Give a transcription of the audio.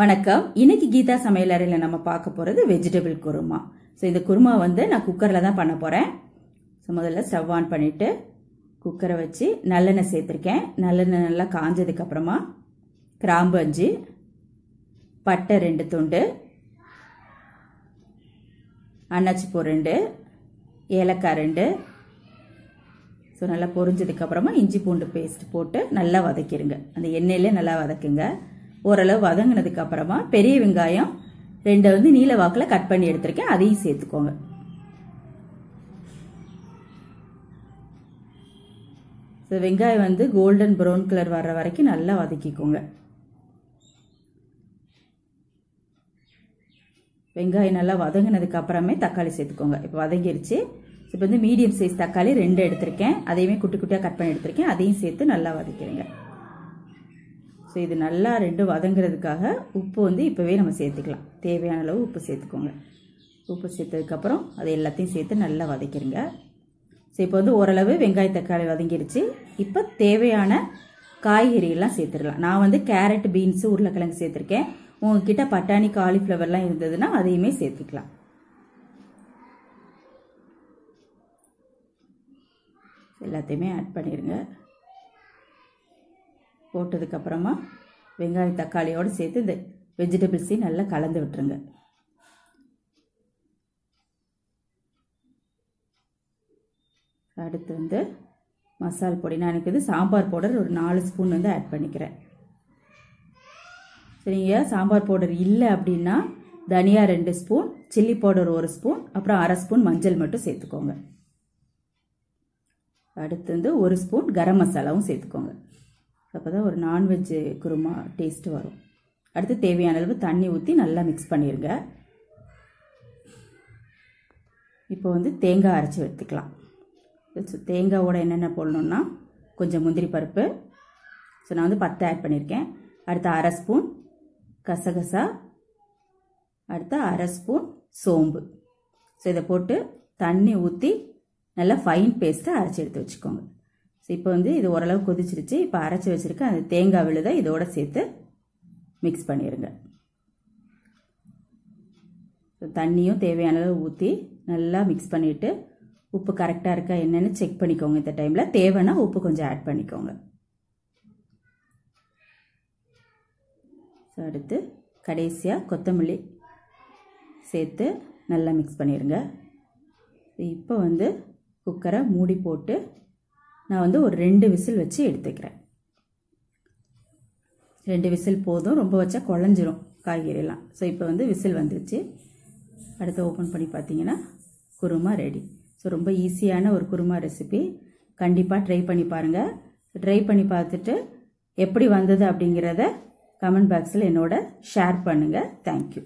வணக்கம் இன்னைக்கு கீதா சமையலறையில் நம்ம பார்க்க போகிறது வெஜிடபிள் குருமா ஸோ இந்த குருமா வந்து நான் குக்கரில் தான் பண்ண போகிறேன் ஸோ முதல்ல ஸ்டவ் ஆன் பண்ணிவிட்டு குக்கரை வச்சு நல்லெண்ணெய் சேர்த்துருக்கேன் நல்லெண்ணெய் நல்லா காஞ்சதுக்கப்புறமா கிராம்பு அஞ்சு பட்டை ரெண்டு துண்டு அன்னாச்சிப்பூ ரெண்டு ஏலக்காய் ரெண்டு ஸோ நல்லா பொரிஞ்சதுக்கப்புறமா இஞ்சி பூண்டு பேஸ்ட் போட்டு நல்லா வதக்கிடுங்க அந்த எண்ணெயிலே நல்லா வதக்குங்க ஓரளவு வதங்கினதுக்கு அப்புறமா பெரிய வெங்காயம் ரெண்டை வந்து நீல வாக்கில் கட் பண்ணி எடுத்திருக்கேன் அதையும் சேர்த்துக்கோங்க ஸோ வெங்காயம் வந்து கோல்டன் ப்ரௌன் கலர் வர்ற வரைக்கும் நல்லா வதக்கிக்கோங்க வெங்காயம் நல்லா வதங்கினதுக்கு அப்புறமே தக்காளி சேர்த்துக்கோங்க இப்போ வதங்கிருச்சு இப்போ வந்து மீடியம் சைஸ் தக்காளி ரெண்டு எடுத்திருக்கேன் அதையுமே குட்டி குட்டியாக கட் பண்ணி எடுத்திருக்கேன் அதையும் சேர்த்து நல்லா வதக்கிடுங்க ஸோ இது நல்லா ரெண்டும் வதங்கிறதுக்காக உப்பு வந்து இப்போவே நம்ம சேர்த்துக்கலாம் தேவையான அளவு உப்பு சேர்த்துக்கோங்க உப்பு சேர்த்ததுக்கப்புறம் அது எல்லாத்தையும் சேர்த்து நல்லா வதக்கிடுங்க ஸோ இப்போ வந்து ஓரளவு வெங்காய தக்காளி வதங்கிடுச்சு இப்போ தேவையான காய்கறியெல்லாம் சேர்த்துடலாம் நான் வந்து கேரட் பீன்ஸு உருளைக்கிழங்கு சேர்த்துருக்கேன் உங்ககிட்ட பட்டாணி காலிஃப்ளவர்லாம் இருந்ததுன்னா அதையுமே சேர்த்துக்கலாம் எல்லாத்தையுமே ஆட் பண்ணிடுங்க போட்டதுக்கப்புறமா வெங்காய தக்காளியோடு சேர்த்து இந்த வெஜிடபிள்ஸையும் நல்லா கலந்து விட்டுருங்க அடுத்து வந்து மசால் பொடி நான் எனக்கு இது சாம்பார் பவுடர் ஒரு நாலு ஸ்பூன் வந்து ஆட் பண்ணிக்கிறேன் சரிங்க சாம்பார் பவுடர் இல்லை அப்படின்னா தனியா ரெண்டு ஸ்பூன் சில்லி பவுடர் ஒரு ஸ்பூன் அப்புறம் அரை ஸ்பூன் மஞ்சள் மட்டும் சேர்த்துக்கோங்க அடுத்து வந்து ஒரு ஸ்பூன் கரம் மசாலாவும் சேர்த்துக்கோங்க அப்போ தான் ஒரு நான்வெஜ் குருமா டேஸ்ட் வரும் அடுத்து தேவையான அளவு தண்ணி ஊற்றி நல்லா மிக்ஸ் பண்ணிடுங்க இப்போ வந்து தேங்காய் அரைச்சி எடுத்துக்கலாம் தேங்காவோட என்னென்ன போடணுன்னா கொஞ்சம் முந்திரி பருப்பு ஸோ நான் வந்து பத்து ஆட் பண்ணியிருக்கேன் அடுத்து அரை ஸ்பூன் கசகசா அடுத்து அரை ஸ்பூன் சோம்பு ஸோ இதை போட்டு தண்ணி ஊற்றி நல்லா ஃபைன் பேஸ்ட்டை அரைச்சி எடுத்து வச்சுக்கோங்க இப்போ வந்து இது ஓரளவு கொதிச்சிருச்சு இப்போ அரைச்சி வச்சுருக்க அந்த தேங்காய் விழுதை இதோடு சேர்த்து மிக்ஸ் பண்ணிடுங்க தண்ணியும் தேவையான அளவு ஊற்றி நல்லா மிக்ஸ் பண்ணிவிட்டு உப்பு கரெக்டாக இருக்கா என்னென்னு செக் பண்ணிக்கோங்க இந்த டைமில் தேவைன்னா உப்பு கொஞ்சம் ஆட் பண்ணிக்கோங்க ஸோ அடுத்து கடைசியாக கொத்தமல்லி சேர்த்து நல்லா மிக்ஸ் பண்ணிடுங்க இப்போ வந்து குக்கரை மூடி போட்டு நான் வந்து ஒரு ரெண்டு விசில் வச்சு எடுத்துக்கிறேன் ரெண்டு விசில் போதும் ரொம்ப வச்சா குழஞ்சிரும் காய்கறிலாம் ஸோ இப்போ வந்து விசில் வந்துச்சு அடுத்து ஓப்பன் பண்ணி பார்த்தீங்கன்னா குருமா ரெடி ஸோ ரொம்ப ஈஸியான ஒரு குருமா ரெசிபி கண்டிப்பாக ட்ரை பண்ணி பாருங்கள் ட்ரை பண்ணி பார்த்துட்டு எப்படி வந்தது அப்படிங்கிறத கமெண்ட் பாக்ஸில் என்னோட ஷேர் பண்ணுங்கள் தேங்க்யூ